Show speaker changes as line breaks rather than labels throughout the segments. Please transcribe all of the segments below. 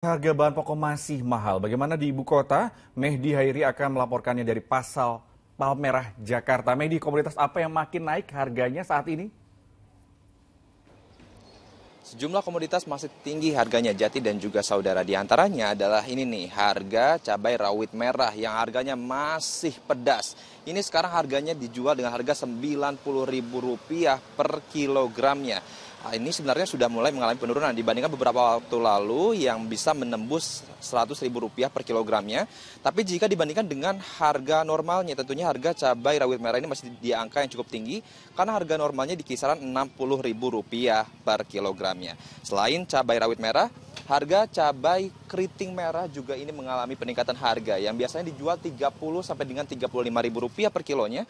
Harga bahan pokok masih mahal. Bagaimana di ibu kota? Mehdi Hairi akan melaporkannya dari Pasal Palmerah, Jakarta. Mehdi, komunitas apa yang makin naik harganya saat ini? Sejumlah komoditas masih tinggi harganya jati dan juga saudara diantaranya adalah ini nih harga cabai rawit merah yang harganya masih pedas. Ini sekarang harganya dijual dengan harga Rp90.000 per kilogramnya. Ah, ini sebenarnya sudah mulai mengalami penurunan dibandingkan beberapa waktu lalu yang bisa menembus ribu rupiah per kilogramnya. Tapi jika dibandingkan dengan harga normalnya, tentunya harga cabai rawit merah ini masih di angka yang cukup tinggi karena harga normalnya di kisaran ribu rupiah per kilogramnya. Selain cabai rawit merah, Harga cabai keriting merah juga ini mengalami peningkatan harga yang biasanya dijual 30 sampai dengan ribu rupiah per kilonya,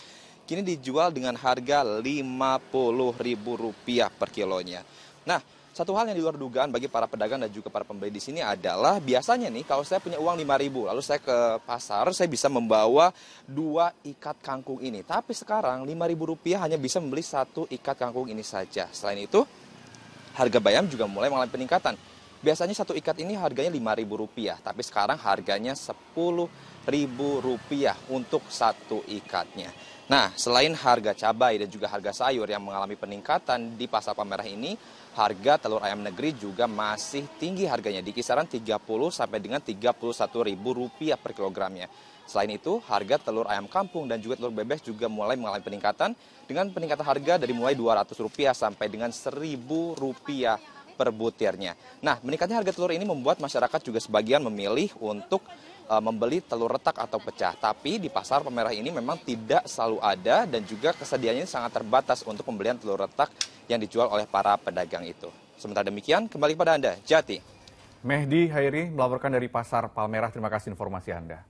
kini dijual dengan harga ribu rupiah per kilonya. Nah, satu hal yang di luar dugaan bagi para pedagang dan juga para pembeli di sini adalah biasanya nih kalau saya punya uang 5000 lalu saya ke pasar saya bisa membawa dua ikat kangkung ini. Tapi sekarang 5000 rupiah hanya bisa membeli satu ikat kangkung ini saja. Selain itu harga bayam juga mulai mengalami peningkatan Biasanya satu ikat ini harganya lima ribu rupiah, tapi sekarang harganya sepuluh ribu rupiah untuk satu ikatnya. Nah, selain harga cabai dan juga harga sayur yang mengalami peningkatan di pasar pameran ini, harga telur ayam negeri juga masih tinggi harganya di kisaran tiga puluh sampai dengan tiga puluh satu ribu rupiah per kilogramnya. Selain itu, harga telur ayam kampung dan juga telur bebek juga mulai mengalami peningkatan dengan peningkatan harga dari mulai dua ratus rupiah sampai dengan seribu rupiah per butirnya. Nah, meningkatnya harga telur ini membuat masyarakat juga sebagian memilih untuk e, membeli telur retak atau pecah. Tapi di pasar pemerah ini memang tidak selalu ada dan juga kesediaannya sangat terbatas untuk pembelian telur retak yang dijual oleh para pedagang itu. Sementara demikian, kembali kepada Anda, Jati. Mehdi Hairi melaporkan dari Pasar Palmerah. Terima kasih informasi Anda.